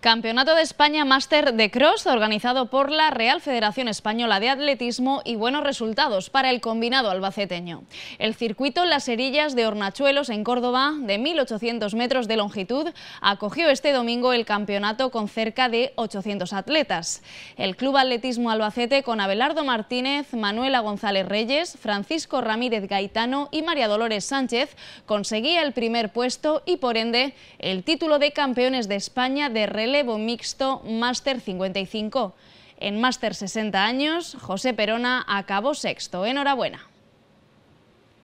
Campeonato de España Master de Cross organizado por la Real Federación Española de Atletismo y buenos resultados para el combinado albaceteño. El circuito Las Herillas de Hornachuelos en Córdoba, de 1.800 metros de longitud, acogió este domingo el campeonato con cerca de 800 atletas. El Club Atletismo Albacete con Abelardo Martínez, Manuela González Reyes, Francisco Ramírez Gaitano y María Dolores Sánchez conseguía el primer puesto y por ende el título de campeones de España de red relevo mixto Máster 55. En Máster 60 años, José Perona acabó sexto. Enhorabuena.